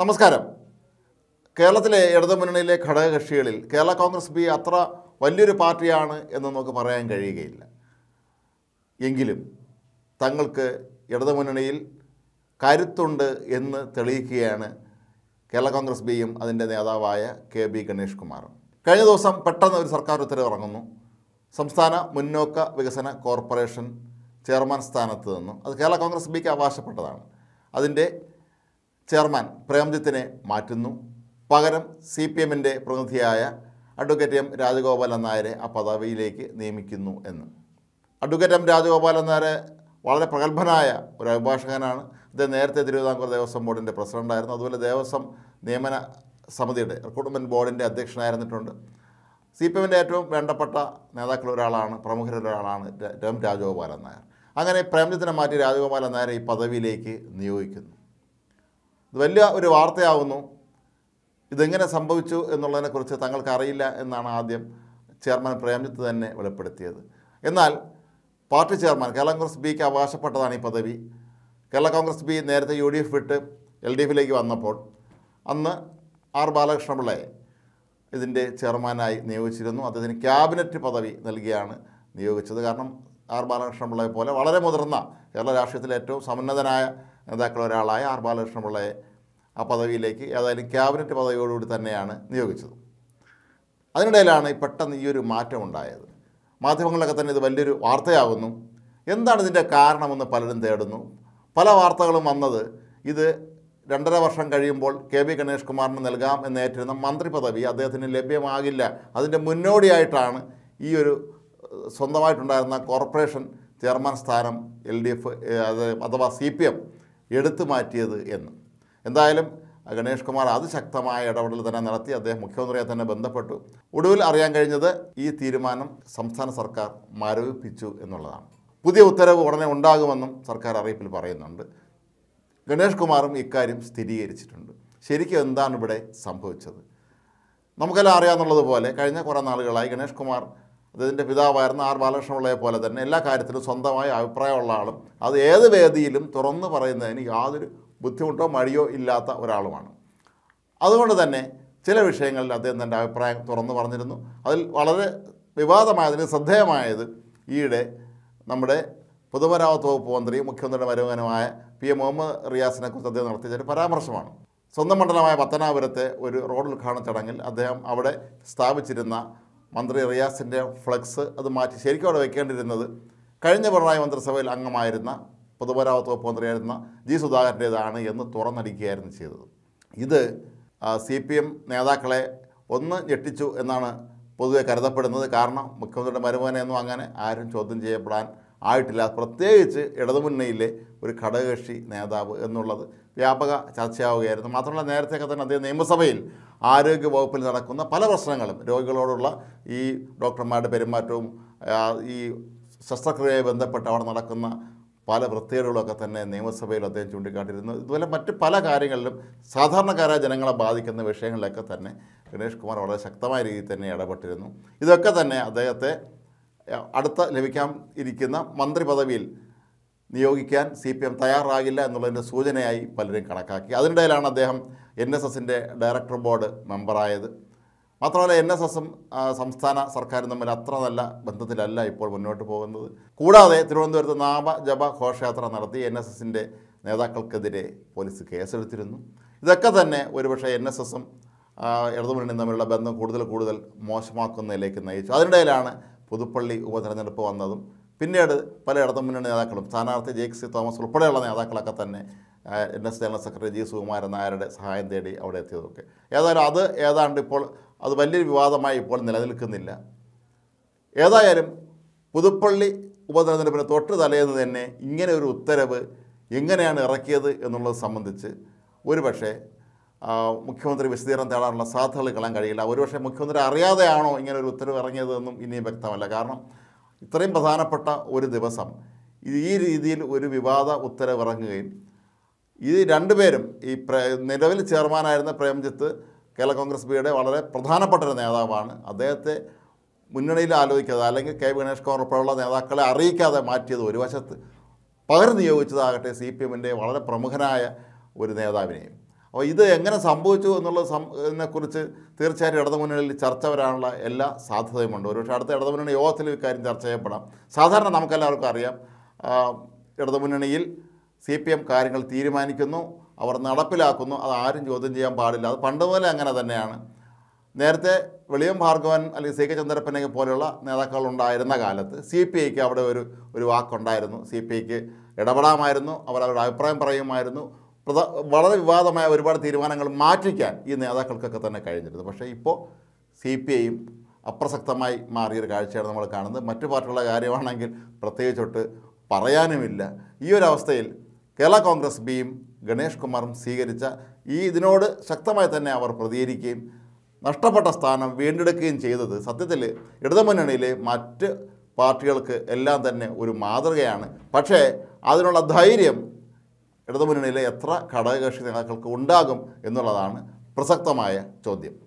നമസ്കാരം കേരളത്തിലെ ഇടതുമുന്നണിയിലെ ഘടകകക്ഷികളിൽ കേരള കോൺഗ്രസ് ബി അത്ര വലിയൊരു പാർട്ടിയാണ് എന്ന് നമുക്ക് പറയാൻ കഴിയുകയില്ല എങ്കിലും തങ്ങൾക്ക് ഇടതുമുന്നണിയിൽ കരുത്തുണ്ട് എന്ന് തെളിയിക്കുകയാണ് കേരള കോൺഗ്രസ് ബിയും അതിൻ്റെ നേതാവായ കെ ബി ഗണേഷ് കുമാറും കഴിഞ്ഞ ദിവസം പെട്ടെന്ന് ഒരു സർക്കാർ ഉത്തരവ് ഇറങ്ങുന്നു സംസ്ഥാന മുന്നോക്ക വികസന കോർപ്പറേഷൻ ചെയർമാൻ സ്ഥാനത്ത് നിന്നും അത് കേരള കോൺഗ്രസ് ബിക്ക് അവകാശപ്പെട്ടതാണ് അതിൻ്റെ ചെയർമാൻ പ്രേംജിത്തിനെ മാറ്റുന്നു പകരം സി പി എമ്മിൻ്റെ പ്രതിനിധിയായ അഡ്വക്കേറ്റ് എം രാജഗോപാലൻ നായരെ ആ പദവിയിലേക്ക് നിയമിക്കുന്നു എന്ന് അഡ്വക്കേറ്റ് എം രാജഗോപാലൻ നായർ വളരെ പ്രഗത്ഭനായ ഒരു അഭിഭാഷകനാണ് അദ്ദേഹം നേരത്തെ തിരുവിതാംകൂർ ദേവസ്വം ബോർഡിൻ്റെ പ്രസിഡൻ്റായിരുന്നു അതുപോലെ ദേവസ്വം നിയമന സമിതിയുടെ റിക്രൂട്ട്മെൻറ്റ് ബോർഡിൻ്റെ അധ്യക്ഷനായിരുന്നിട്ടുണ്ട് സി പി എമ്മിൻ്റെ ഏറ്റവും വേണ്ടപ്പെട്ട നേതാക്കളിൽ ഒരാളാണ് പ്രമുഖരൊരാളാണ് എം രാജഗോപാലൻ നായർ അങ്ങനെ പ്രേംജിത്തിനെ മാറ്റി രാജഗോപാലൻ നായരെ ഈ പദവിയിലേക്ക് നിയോഗിക്കുന്നു ഇത് വലിയ ഒരു വാർത്തയാവുന്നു ഇതെങ്ങനെ സംഭവിച്ചു എന്നുള്ളതിനെക്കുറിച്ച് തങ്ങൾക്ക് അറിയില്ല എന്നാണ് ആദ്യം ചെയർമാൻ പ്രേംജിത്ത് തന്നെ വെളിപ്പെടുത്തിയത് എന്നാൽ പാർട്ടി ചെയർമാൻ കേരള കോൺഗ്രസ് ബിക്ക് അവകാശപ്പെട്ടതാണ് ഈ പദവി കേരള കോൺഗ്രസ് ബി നേരത്തെ യു ഡി എഫ് വിട്ട് എൽ ഡി എഫിലേക്ക് വന്നപ്പോൾ അന്ന് ആർ ബാലകൃഷ്ണപിള്ളയെ ഇതിൻ്റെ ചെയർമാനായി നിയോഗിച്ചിരുന്നു അദ്ദേഹത്തിന് ക്യാബിനറ്റ് പദവി നൽകിയാണ് നിയോഗിച്ചത് കാരണം ആർ ബാലകൃഷ്ണപിള്ളയെ പോലെ വളരെ മുതിർന്ന കേരള രാഷ്ട്രീയത്തിലെ ഏറ്റവും സമുന്നതനായ നേതാക്കളൊരാളായ ആർ ബാലകൃഷ്ണപിള്ളയെ ആ പദവിയിലേക്ക് ഏതായാലും ക്യാബിനറ്റ് പദവിയോടുകൂടി തന്നെയാണ് നിയോഗിച്ചത് അതിനിടയിലാണ് പെട്ടെന്ന് ഈ ഒരു മാറ്റം ഉണ്ടായത് മാധ്യമങ്ങളിലൊക്കെ തന്നെ ഇത് വലിയൊരു വാർത്തയാകുന്നു എന്താണ് ഇതിൻ്റെ കാരണമെന്ന് പലരും തേടുന്നു പല വാർത്തകളും വന്നത് ഇത് രണ്ടര വർഷം കഴിയുമ്പോൾ കെ ബി ഗണേഷ് കുമാറിന് നൽകാം എന്നേറ്റിരുന്ന മന്ത്രി പദവി അദ്ദേഹത്തിന് ലഭ്യമാകില്ല അതിൻ്റെ മുന്നോടിയായിട്ടാണ് ഈ ഒരു സ്വന്തമായിട്ടുണ്ടായിരുന്ന കോർപ്പറേഷൻ ചെയർമാൻ സ്ഥാനം എൽ ഡി എഫ് അഥവാ സി പി എം എടുത്തു മാറ്റിയത് എന്ന് എന്തായാലും ഗണേഷ് കുമാർ അതിശക്തമായ ഇടപെടൽ തന്നെ നടത്തി അദ്ദേഹം മുഖ്യമന്ത്രിയെ തന്നെ ബന്ധപ്പെട്ടു ഒടുവിൽ അറിയാൻ കഴിഞ്ഞത് ഈ തീരുമാനം സംസ്ഥാന സർക്കാർ മരവിപ്പിച്ചു എന്നുള്ളതാണ് പുതിയ ഉത്തരവ് ഉടനെ ഉണ്ടാകുമെന്നും സർക്കാർ അറിയിപ്പിൽ പറയുന്നുണ്ട് ഗണേഷ് കുമാറും ഇക്കാര്യം സ്ഥിരീകരിച്ചിട്ടുണ്ട് ശരിക്കും എന്താണ് ഇവിടെ സംഭവിച്ചത് നമുക്കെല്ലാം അറിയാമെന്നുള്ളതുപോലെ കഴിഞ്ഞ കുറേ നാളുകളായി ഗണേഷ് കുമാർ അദ്ദേഹത്തിൻ്റെ പിതാവായിരുന്ന ആർ ബാലകൃഷ്ണപിള്ളയെ പോലെ തന്നെ എല്ലാ കാര്യത്തിലും സ്വന്തമായ അഭിപ്രായമുള്ള ആളും അത് ഏത് വേദിയിലും തുറന്നു പറയുന്നതിന് യാതൊരു ബുദ്ധിമുട്ടോ മഴയോ ഇല്ലാത്ത ഒരാളുമാണ് അതുകൊണ്ട് തന്നെ ചില വിഷയങ്ങളിൽ അദ്ദേഹം തൻ്റെ അഭിപ്രായം തുറന്നു പറഞ്ഞിരുന്നു അതിൽ വളരെ വിവാദമായതിന് ശ്രദ്ധേയമായത് ഈയിടെ നമ്മുടെ പൊതുമരാമത്ത് വകുപ്പ് മന്ത്രി മുഖ്യമന്ത്രിയുടെ മരുമകനുമായ പി എ മുഹമ്മദ് കുറിച്ച് അദ്ദേഹം നടത്തിയ ചില പരാമർശമാണ് സ്വന്തം മണ്ഡലമായ പത്തനാപുരത്തെ ഒരു റോഡ് ഉദ്ഘാടന ചടങ്ങിൽ അദ്ദേഹം അവിടെ സ്ഥാപിച്ചിരുന്ന മന്ത്രി റിയാസിൻ്റെ ഫ്ലക്സ് അത് മാറ്റി ശരിക്കും അവിടെ വയ്ക്കേണ്ടിയിരുന്നത് കഴിഞ്ഞ പിണറായി മന്ത്രിസഭയിൽ അംഗമായിരുന്ന പൊതുമരാമത്ത് വകുപ്പ് മന്ത്രിയായിരുന്ന ജി സുധാകരൻ്റേതാണ് എന്ന് തുറന്നടിക്കുകയായിരുന്നു ചെയ്തത് ഇത് സി പി എം നേതാക്കളെ ഒന്ന് ഞെട്ടിച്ചു എന്നാണ് പൊതുവെ കരുതപ്പെടുന്നത് കാരണം മുഖ്യമന്ത്രിയുടെ മരുമോനെയൊന്നും അങ്ങനെ ആരും ചോദ്യം ചെയ്യപ്പെടാൻ ആയിട്ടില്ല പ്രത്യേകിച്ച് ഇടതുമുന്നണിയിലെ ഒരു ഘടകകക്ഷി നേതാവ് എന്നുള്ളത് വ്യാപക ചർച്ചയാവുകയായിരുന്നു മാത്രമല്ല നേരത്തെയൊക്കെ തന്നെ അദ്ദേഹം നിയമസഭയിൽ ആരോഗ്യ വകുപ്പിൽ നടക്കുന്ന പല പ്രശ്നങ്ങളും രോഗികളോടുള്ള ഈ ഡോക്ടർമാരുടെ പെരുമാറ്റവും ഈ ശസ്ത്രക്രിയയെ ബന്ധപ്പെട്ട് അവിടെ നടക്കുന്ന പല പ്രത്യേകതകളൊക്കെ തന്നെ നിയമസഭയിൽ അദ്ദേഹം ചൂണ്ടിക്കാട്ടിയിരുന്നു ഇതുപോലെ മറ്റ് പല കാര്യങ്ങളിലും സാധാരണക്കാരായ ജനങ്ങളെ ബാധിക്കുന്ന വിഷയങ്ങളിലൊക്കെ തന്നെ ഗണേഷ് കുമാർ വളരെ ശക്തമായ രീതിയിൽ തന്നെ ഇടപെട്ടിരുന്നു ഇതൊക്കെ തന്നെ അദ്ദേഹത്തെ അടുത്ത ലഭിക്കാൻ ഇരിക്കുന്ന മന്ത്രി പദവിയിൽ നിയോഗിക്കാൻ സി പി എം തയ്യാറാകില്ല എന്നുള്ളതിൻ്റെ സൂചനയായി പലരും കണക്കാക്കി അതിനിടയിലാണ് അദ്ദേഹം എൻ എസ് എസിൻ്റെ ഡയറക്ടർ ബോർഡ് മെമ്പറായത് മാത്രമല്ല എൻ എസ് എസും സംസ്ഥാന സർക്കാരും തമ്മിൽ അത്ര നല്ല ബന്ധത്തിലല്ല ഇപ്പോൾ മുന്നോട്ട് പോകുന്നത് കൂടാതെ തിരുവനന്തപുരത്ത് നാമജപ ഘോഷയാത്ര നടത്തി എൻ എസ് എസിൻ്റെ നേതാക്കൾക്കെതിരെ പോലീസ് കേസെടുത്തിരുന്നു ഇതൊക്കെ തന്നെ ഒരുപക്ഷെ എൻ എസ് എസും ഇടതുമുന്നണിയും തമ്മിലുള്ള ബന്ധം കൂടുതൽ കൂടുതൽ മോശമാക്കുന്നതിലേക്ക് നയിച്ചു അതിനിടയിലാണ് പുതുപ്പള്ളി ഉപതെരഞ്ഞെടുപ്പ് വന്നതും പിന്നീട് പല ഇടതുമുന്നണി നേതാക്കളും സ്ഥാനാർത്ഥി ജേക്ക് സി തോമസ് ഉൾപ്പെടെയുള്ള നേതാക്കളൊക്കെ തന്നെ N S general secretary G Sukumaran നായരുടെ സഹായം തേടി അവിടെ എത്തിയതൊക്കെ ഏതായാലും അത് ഏതാണ്ട് ഇപ്പോൾ അത് വലിയൊരു വിവാദമായി ഇപ്പോൾ നിലനിൽക്കുന്നില്ല ഏതായാലും പുതുപ്പള്ളി ഉപതെരഞ്ഞെടുപ്പിന് തൊട്ട് തലേന്ന് തന്നെ ഇങ്ങനെ ഒരു ഉത്തരവ് എങ്ങനെയാണ് ഇറക്കിയത് എന്നുള്ളത് സംബന്ധിച്ച് ഒരുപക്ഷെ മുഖ്യമന്ത്രി വിശദീകരണം തേടാനുള്ള സാധ്യതകൾ കളയാൻ കഴിയില്ല ഒരുപക്ഷെ മുഖ്യമന്ത്രി അറിയാതെയാണോ ഇങ്ങനെ ഒരു ഉത്തരവ് ഇറങ്ങിയതെന്നും ഇനിയും വ്യക്തമല്ല കാരണം ഇത്രയും പ്രധാനപ്പെട്ട ഒരു ദിവസം ഈ രീതിയിൽ ഒരു വിവാദ ഉത്തരവ് ഇറങ്ങുകയും ഈ രണ്ടുപേരും ഈ നിലവിൽ ചെയർമാനായിരുന്ന പ്രേംജിത്ത് കേരള കോൺഗ്രസ് പിയുടെ വളരെ പ്രധാനപ്പെട്ട ഒരു നേതാവാണ് അദ്ദേഹത്തെ മുന്നണിയിൽ ആലോചിക്കാതെ അല്ലെങ്കിൽ കെ ഗണേഷ് കുമാർ ഉൾപ്പെടെയുള്ള നേതാക്കളെ അറിയിക്കാതെ മാറ്റിയത് ഒരു വശത്ത് പകരം നിയോഗിച്ചതാകട്ടെ സി പി എമ്മിൻ്റെ വളരെ പ്രമുഖനായ ഒരു നേതാവിനെയും അപ്പോൾ ഇത് എങ്ങനെ സംഭവിച്ചു എന്നുള്ള ഇതിനെക്കുറിച്ച് തീർച്ചയായിട്ടും ഇടതുമുന്നണിയിൽ ചർച്ച വരാനുള്ള എല്ലാ സാധ്യതയുമുണ്ട് ഒരുപക്ഷെ അടുത്ത ഇടതുമുന്നണി യോഗത്തിൽ ഇക്കാര്യം ചർച്ച ചെയ്യപ്പെടാം സാധാരണ നമുക്കെല്ലാവർക്കും അറിയാം ഇടതുമുന്നണിയിൽ സി പി എം കാര്യങ്ങൾ തീരുമാനിക്കുന്നു അവർ നടപ്പിലാക്കുന്നു അത് ആരും ചോദ്യം ചെയ്യാൻ പാടില്ല അത് പണ്ട് മുതലേ അങ്ങനെ തന്നെയാണ് നേരത്തെ വെളിയം ഭാർഗവൻ അല്ലെങ്കിൽ സി കെ ചന്ദ്രപ്പനെ പോലെയുള്ള നേതാക്കളുണ്ടായിരുന്ന കാലത്ത് സി പി ഐക്ക് അവിടെ ഒരു ഒരു വാക്കുണ്ടായിരുന്നു സി പി ഐക്ക് ഇടപെടാമായിരുന്നു അവർ അവരുടെ അഭിപ്രായം പറയുമായിരുന്നു വളരെ വിവാദമായ ഒരുപാട് തീരുമാനങ്ങൾ മാറ്റിക്കാൻ ഈ നേതാക്കൾക്കൊക്കെ തന്നെ കഴിഞ്ഞിരുന്നു പക്ഷേ ഇപ്പോൾ സി പി ഐയും അപ്രസക്തമായി മാറിയൊരു കാഴ്ചയാണ് നമ്മൾ കാണുന്നത് മറ്റു പാർട്ടികളുടെ കാര്യമാണെങ്കിൽ പ്രത്യേകിച്ചൊട്ട് പറയാനുമില്ല ഈ ഒരു അവസ്ഥയിൽ കേരള കോൺഗ്രസ് ബിയും ഗണേഷ് കുമാറും സ്വീകരിച്ച ഈ ഇതിനോട് ശക്തമായി തന്നെ അവർ പ്രതികരിക്കുകയും നഷ്ടപ്പെട്ട സ്ഥാനം വീണ്ടെടുക്കുകയും ചെയ്തത് സത്യത്തിൽ ഇടതുമുന്നണിയിലെ മറ്റ് പാർട്ടികൾക്ക് എല്ലാം തന്നെ ഒരു മാതൃകയാണ് പക്ഷേ അതിനുള്ള ധൈര്യം ഇടതുമുന്നണിയിലെ എത്ര ഘടകകക്ഷി നേതാക്കൾക്ക് ഉണ്ടാകും എന്നുള്ളതാണ് പ്രസക്തമായ ചോദ്യം